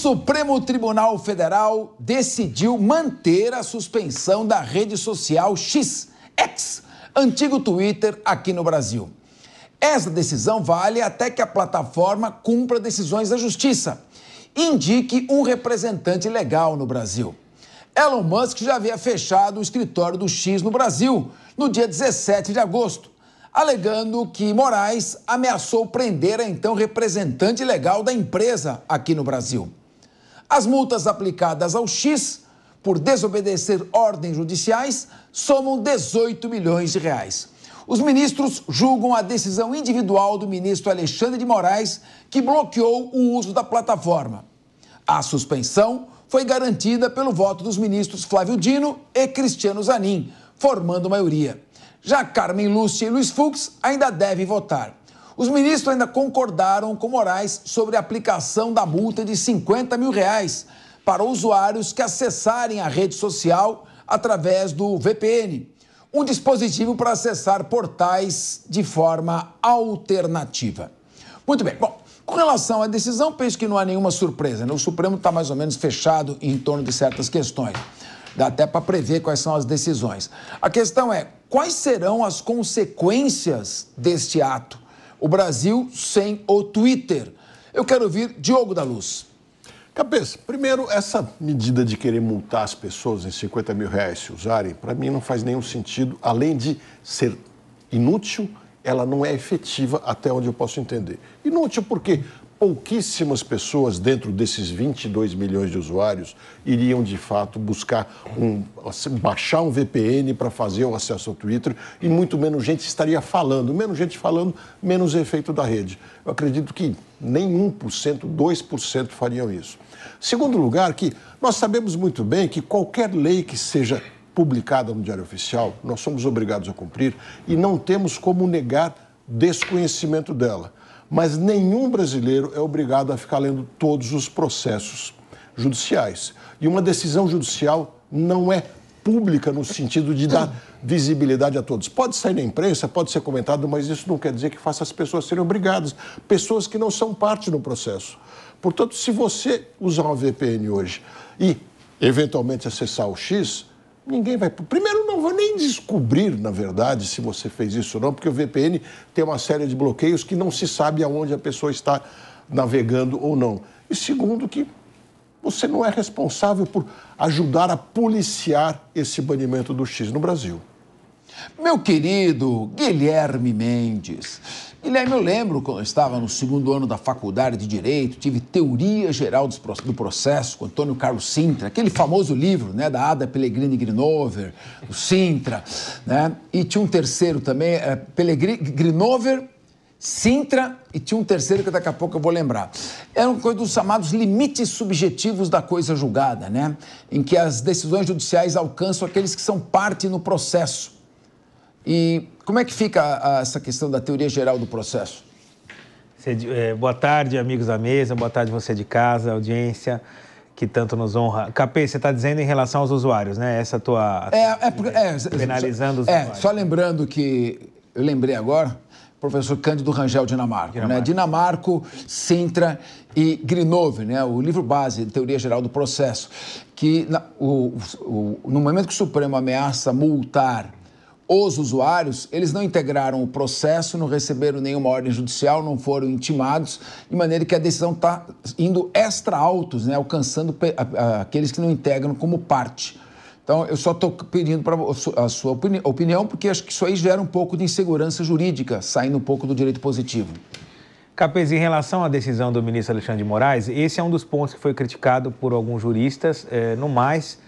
Supremo Tribunal Federal decidiu manter a suspensão da rede social X, X, antigo Twitter, aqui no Brasil. Essa decisão vale até que a plataforma cumpra decisões da justiça e indique um representante legal no Brasil. Elon Musk já havia fechado o escritório do X no Brasil no dia 17 de agosto, alegando que Moraes ameaçou prender a então representante legal da empresa aqui no Brasil. As multas aplicadas ao X por desobedecer ordens judiciais somam 18 milhões de reais. Os ministros julgam a decisão individual do ministro Alexandre de Moraes, que bloqueou o uso da plataforma. A suspensão foi garantida pelo voto dos ministros Flávio Dino e Cristiano Zanin, formando maioria. Já Carmen Lúcia e Luiz Fux ainda devem votar. Os ministros ainda concordaram com Moraes sobre a aplicação da multa de 50 mil reais para usuários que acessarem a rede social através do VPN, um dispositivo para acessar portais de forma alternativa. Muito bem, bom, com relação à decisão, penso que não há nenhuma surpresa. Né? O Supremo está mais ou menos fechado em torno de certas questões. Dá até para prever quais são as decisões. A questão é: quais serão as consequências deste ato? O Brasil sem o Twitter. Eu quero ouvir Diogo da Luz. Capês, primeiro, essa medida de querer multar as pessoas em 50 mil reais se usarem, para mim não faz nenhum sentido. Além de ser inútil, ela não é efetiva até onde eu posso entender. Inútil por quê? pouquíssimas pessoas dentro desses 22 milhões de usuários iriam de fato buscar um, baixar um VPN para fazer o acesso ao Twitter e muito menos gente estaria falando. Menos gente falando, menos efeito da rede. Eu acredito que nem 1%, 2% fariam isso. Segundo lugar, que nós sabemos muito bem que qualquer lei que seja publicada no Diário Oficial, nós somos obrigados a cumprir e não temos como negar desconhecimento dela mas nenhum brasileiro é obrigado a ficar lendo todos os processos judiciais. E uma decisão judicial não é pública no sentido de dar visibilidade a todos. Pode sair na imprensa, pode ser comentado, mas isso não quer dizer que faça as pessoas serem obrigadas, pessoas que não são parte do processo. Portanto, se você usar uma VPN hoje e eventualmente acessar o X, ninguém vai. Primeiro, não vou nem descobrir, na verdade, se você fez isso ou não, porque o VPN tem uma série de bloqueios que não se sabe aonde a pessoa está navegando ou não. E segundo, que você não é responsável por ajudar a policiar esse banimento do X no Brasil. Meu querido Guilherme Mendes. Guilherme, eu lembro quando eu estava no segundo ano da faculdade de Direito, tive Teoria Geral do Processo com Antônio Carlos Sintra, aquele famoso livro né, da Ada Pellegrini Grinover, o Sintra, né? e tinha um terceiro também, é, Pellegrini, Grinover, Sintra, e tinha um terceiro que daqui a pouco eu vou lembrar. Eram coisa dos chamados limites subjetivos da coisa julgada, né? em que as decisões judiciais alcançam aqueles que são parte no processo e como é que fica a, a, essa questão da teoria geral do processo? Você, é, boa tarde, amigos da mesa, boa tarde você de casa, audiência que tanto nos honra. Capê, você está dizendo em relação aos usuários, né? Essa tua. É, é, é né? penalizando os é, usuários. Só lembrando que. Eu lembrei agora, professor Cândido Rangel Dinamarco. Né? Dinamarco, né? Dinamarco Sintra e Grinove, né? o livro base de teoria geral do processo, que na, o, o, no momento que o Supremo ameaça multar os usuários, eles não integraram o processo, não receberam nenhuma ordem judicial, não foram intimados, de maneira que a decisão está indo extra altos, né, alcançando aqueles que não integram como parte. Então, eu só estou pedindo para a sua opinião, porque acho que isso aí gera um pouco de insegurança jurídica, saindo um pouco do direito positivo. Capes, em relação à decisão do ministro Alexandre de Moraes, esse é um dos pontos que foi criticado por alguns juristas. Eh, no mais,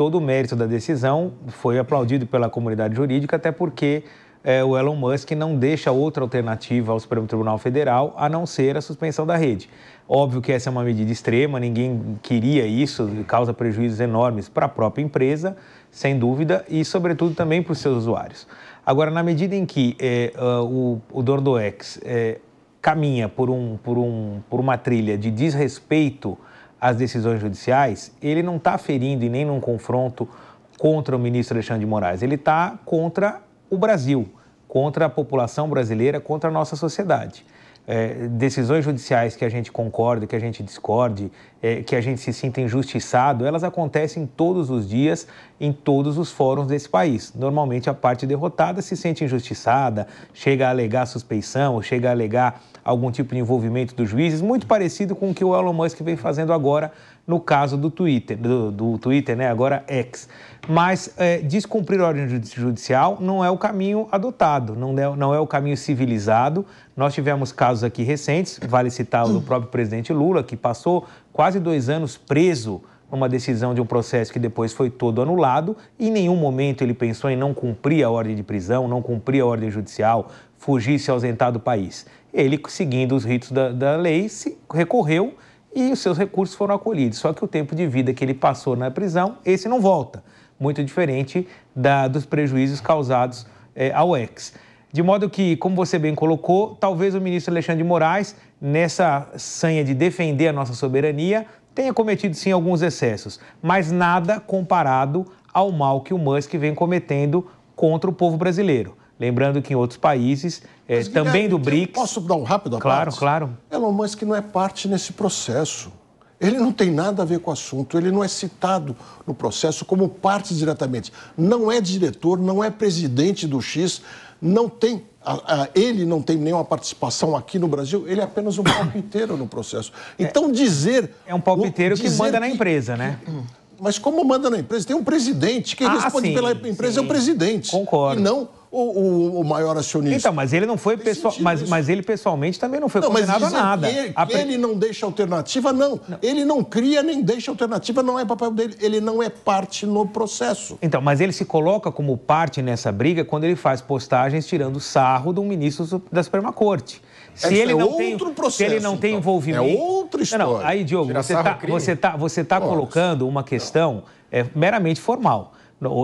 todo o mérito da decisão foi aplaudido pela comunidade jurídica, até porque é, o Elon Musk não deixa outra alternativa ao Supremo Tribunal Federal a não ser a suspensão da rede. Óbvio que essa é uma medida extrema, ninguém queria isso, causa prejuízos enormes para a própria empresa, sem dúvida, e sobretudo também para os seus usuários. Agora, na medida em que é, o, o Dordoex é, caminha por, um, por, um, por uma trilha de desrespeito as decisões judiciais, ele não está ferindo e nem num confronto contra o ministro Alexandre de Moraes, ele está contra o Brasil, contra a população brasileira, contra a nossa sociedade. É, decisões judiciais que a gente concorde, que a gente discorde, é, que a gente se sinta injustiçado, elas acontecem todos os dias em todos os fóruns desse país. Normalmente a parte derrotada se sente injustiçada, chega a alegar suspeição, chega a alegar algum tipo de envolvimento dos juízes, muito parecido com o que o Elon Musk vem fazendo agora no caso do Twitter, do, do Twitter, né? Agora X. Mas é, descumprir a ordem judicial não é o caminho adotado, não é, não é o caminho civilizado. Nós tivemos casos aqui recentes, vale citar o do hum. próprio presidente Lula, que passou quase dois anos preso numa decisão de um processo que depois foi todo anulado. E em nenhum momento ele pensou em não cumprir a ordem de prisão, não cumprir a ordem judicial, fugir, se ausentar do país. Ele, seguindo os ritos da, da lei, se recorreu e os seus recursos foram acolhidos. Só que o tempo de vida que ele passou na prisão, esse não volta. Muito diferente da, dos prejuízos causados é, ao ex. De modo que, como você bem colocou, talvez o ministro Alexandre de Moraes nessa sanha de defender a nossa soberania, tenha cometido sim alguns excessos, mas nada comparado ao mal que o Musk vem cometendo contra o povo brasileiro. Lembrando que em outros países, é, também do BRICS. Posso dar um rápido Claro, parte? claro. Elon Musk não é parte nesse processo. Ele não tem nada a ver com o assunto, ele não é citado no processo como parte diretamente. Não é diretor, não é presidente do X, não tem a, a, ele não tem nenhuma participação aqui no Brasil, ele é apenas um palpiteiro no processo. É. Então, dizer. É um palpiteiro o, que manda que, na empresa, né? Mas como manda na empresa? Tem um presidente. Quem ah, é responde sim, pela empresa sim. é o presidente. Concordo. E não o, o, o, maior acionista. Então, mas ele não foi pessoal, mas, mas ele pessoalmente também não foi não, condenado a nada. Ele, a... ele não deixa alternativa, não. não. Ele não cria nem deixa alternativa, não é papel dele. Ele não é parte no processo. Então, mas ele se coloca como parte nessa briga quando ele faz postagens tirando sarro de um ministro da Suprema Corte. Se ele, é não tem, processo, se ele não então. tem envolvimento. É outra história. Não, aí, Diogo, Tirar você está é você tá, você tá colocando uma questão é, meramente formal.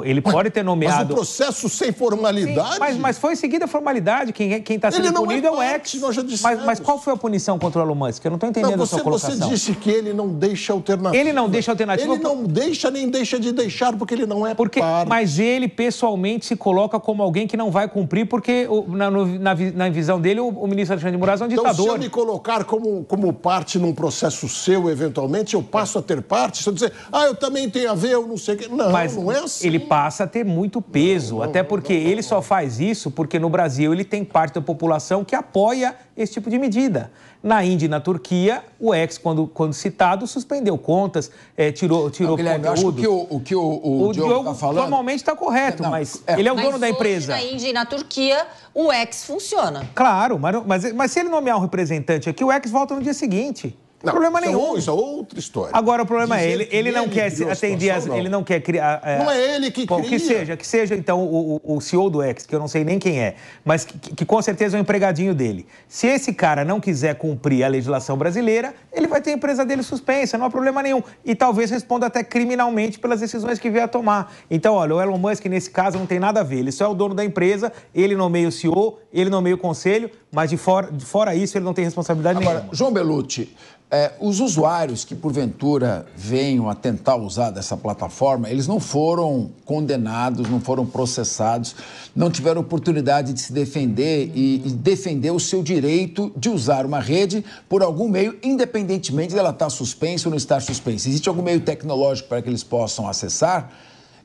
Ele pode ter nomeado. Mas o processo sem formalidade. Sim, mas, mas, foi em seguida a formalidade. Quem é, está sendo ele não é punido é, o ex. Nós já mas, mas qual foi a punição contra o Elon Musk? Eu não estou entendendo não, você, a sua colocação. Você disse que ele não deixa alternativa. Ele não deixa alternativa. Ele não deixa nem deixa de deixar, porque ele não é porque, parte. Mas ele pessoalmente se coloca como alguém que não vai cumprir, porque na, na, na visão dele, o, o ministro Alexandre de Moraes é um ditador. Então, se eu me colocar como, como parte num processo seu, eventualmente, eu passo a ter parte. Se eu dizer, ah, eu também tenho a ver, eu não sei o que. Não, mas, não é assim ele passa a ter muito peso, não, não, até porque não, ele só faz isso porque no Brasil ele tem parte da população que apoia esse tipo de medida. Na Índia e na Turquia, o ex, quando, quando citado, suspendeu contas, é, tirou, tirou não, conteúdo. acho que o, o que o, o, o Diogo está falando... Normalmente está correto, é, mas é. ele é o mas dono da empresa. na Índia e na Turquia, o ex funciona. Claro, mas, mas, mas se ele nomear um representante aqui, o ex volta no dia seguinte. Não, problema isso é nenhum. É, isso é outra história. Agora o problema Dizer é ele, ele não quer atender as, não. ele não quer criar. É, não é ele que bom, Que seja, que seja então o, o, CEO do X, que eu não sei nem quem é, mas que, que, com certeza é um empregadinho dele. Se esse cara não quiser cumprir a legislação brasileira, ele vai ter a empresa dele suspensa, não há problema nenhum. E talvez responda até criminalmente pelas decisões que vier a tomar. Então, olha, o Elon Musk nesse caso não tem nada a ver. Ele só é o dono da empresa, ele nomeia o CEO, ele nomeia o conselho, mas de fora, de fora isso ele não tem responsabilidade Agora, nenhuma. João Belucci, é, os usuários que porventura venham a tentar usar dessa plataforma, eles não foram condenados, não foram processados, não tiveram oportunidade de se defender e, e defender o seu direito de usar uma rede por algum meio, independentemente dela estar tá suspensa ou não estar suspensa. Existe algum meio tecnológico para que eles possam acessar?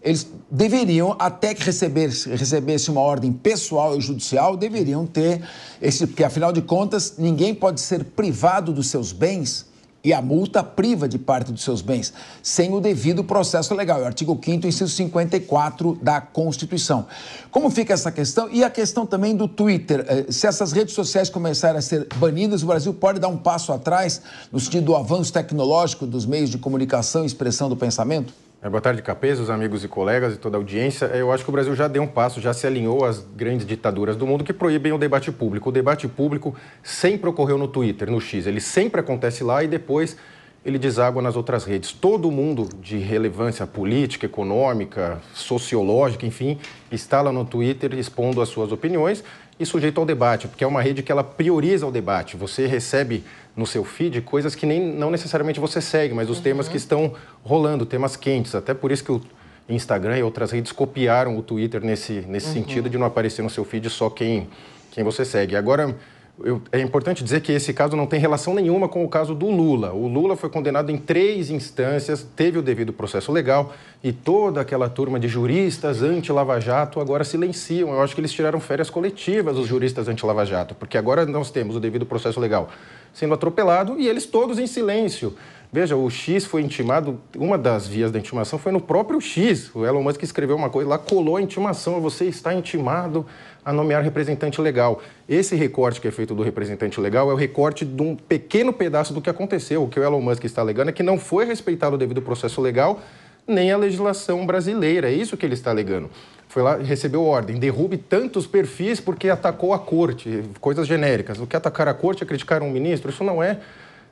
eles deveriam, até que recebesse, recebesse uma ordem pessoal e judicial, deveriam ter esse, porque afinal de contas, ninguém pode ser privado dos seus bens e a multa priva de parte dos seus bens, sem o devido processo legal. É o artigo 5 inciso 54 da Constituição. Como fica essa questão? E a questão também do Twitter. Eh, se essas redes sociais começarem a ser banidas, o Brasil pode dar um passo atrás no sentido do avanço tecnológico dos meios de comunicação e expressão do pensamento? É, boa tarde, os amigos e colegas e toda a audiência. É, eu acho que o Brasil já deu um passo, já se alinhou às grandes ditaduras do mundo que proíbem o debate público. O debate público sempre ocorreu no Twitter, no X. Ele sempre acontece lá e depois ele deságua nas outras redes. Todo mundo de relevância política, econômica, sociológica, enfim, está lá no Twitter expondo as suas opiniões e sujeito ao debate, porque é uma rede que ela prioriza o debate. Você recebe no seu feed coisas que nem não necessariamente você segue, mas os uhum. temas que estão rolando, temas quentes. Até por isso que o Instagram e outras redes copiaram o Twitter nesse, nesse uhum. sentido de não aparecer no seu feed só quem, quem você segue. Agora, eu, é importante dizer que esse caso não tem relação nenhuma com o caso do Lula. O Lula foi condenado em três instâncias, teve o devido processo legal e toda aquela turma de juristas anti-Lava Jato agora silenciam. Eu acho que eles tiraram férias coletivas, os juristas anti-Lava Jato, porque agora nós temos o devido processo legal sendo atropelado e eles todos em silêncio. Veja, o X foi intimado, uma das vias da intimação foi no próprio X. O Elon Musk escreveu uma coisa lá, colou a intimação, você está intimado a nomear representante legal. Esse recorte que é feito do representante legal é o recorte de um pequeno pedaço do que aconteceu. O que o Elon Musk está alegando é que não foi respeitado o devido processo legal, nem a legislação brasileira. É isso que ele está alegando foi lá recebeu ordem, derrube tantos perfis porque atacou a corte, coisas genéricas. O que atacar a corte é criticar um ministro, isso não é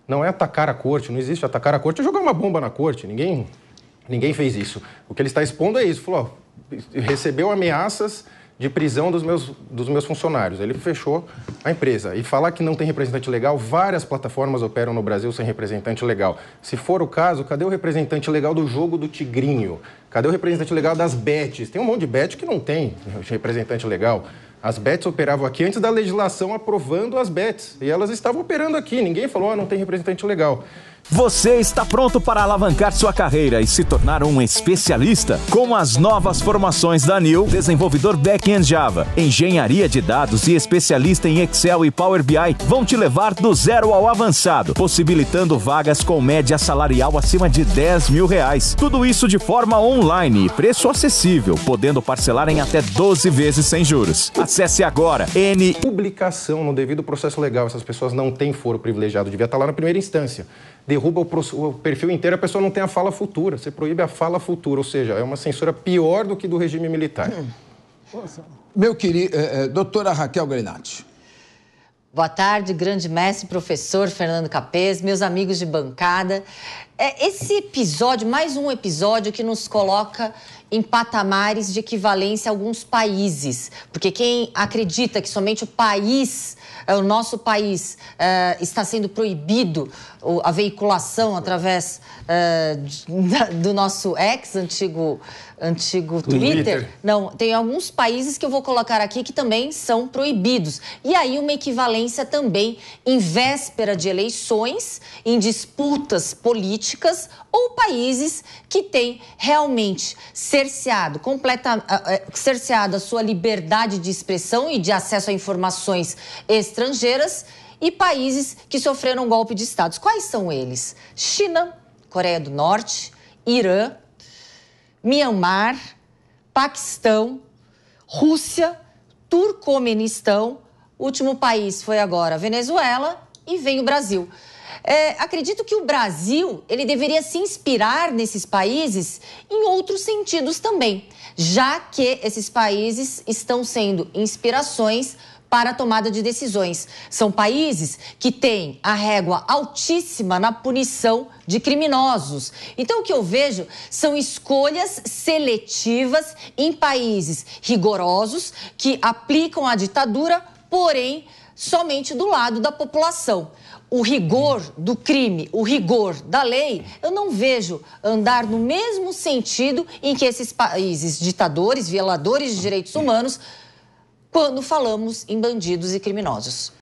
não é atacar a corte, não existe atacar a corte, é jogar uma bomba na corte, ninguém, ninguém fez isso. O que ele está expondo é isso, falou, ó, recebeu ameaças de prisão dos meus, dos meus funcionários. Ele fechou a empresa e falar que não tem representante legal, várias plataformas operam no Brasil sem representante legal. Se for o caso, cadê o representante legal do jogo do Tigrinho? Cadê o representante legal das bets? Tem um monte de bet que não tem representante legal. As bets operavam aqui antes da legislação aprovando as bets. E elas estavam operando aqui. Ninguém falou, ah, não tem representante legal. Você está pronto para alavancar sua carreira e se tornar um especialista? Com as novas formações da NIL, desenvolvedor back-end Java, engenharia de dados e especialista em Excel e Power BI vão te levar do zero ao avançado, possibilitando vagas com média salarial acima de 10 mil reais. Tudo isso de forma online e preço acessível, podendo parcelar em até 12 vezes sem juros. Acesse agora N. Publicação no devido processo legal. Essas pessoas não têm foro privilegiado, devia estar tá lá na primeira instância. Derruba o, perfil inteiro, a pessoa não tem a fala futura. Você proíbe a fala futura, ou seja, é uma censura pior do que do regime militar. Meu querido, é, eh, é, eh, doutora Raquel Grenati, Boa tarde, grande mestre, professor Fernando Capês, meus amigos de bancada. É, esse episódio, mais um episódio que nos coloca em patamares de equivalência a alguns países. Porque quem acredita que somente o país, é, o nosso país, é, está sendo proibido a veiculação através é, do nosso ex, antigo, antigo Twitter. Twitter. Não, tem alguns países que eu vou colocar aqui que também são proibidos. E aí uma equivalência também em véspera de eleições, em disputas políticas políticas ou países que têm realmente cerceado, completa, ah, eh, cerceado a sua liberdade de expressão e de acesso a informações estrangeiras e países que sofreram um golpe de Estado. Quais são eles? China, Coreia do Norte, Irã, Myanmar, Paquistão, Rússia, Turcomenistão. último país foi agora Venezuela e vem o Brasil. É, acredito que o Brasil ele deveria se inspirar nesses países em outros sentidos também, já que esses países estão sendo inspirações para a tomada de decisões. São países que têm a régua altíssima na punição de criminosos. Então, o que eu vejo são escolhas seletivas em países rigorosos que aplicam a ditadura, porém somente do lado da população o rigor do crime, o rigor da lei, eu não vejo andar no mesmo sentido em que esses países ditadores, violadores de direitos humanos, quando falamos em bandidos e criminosos.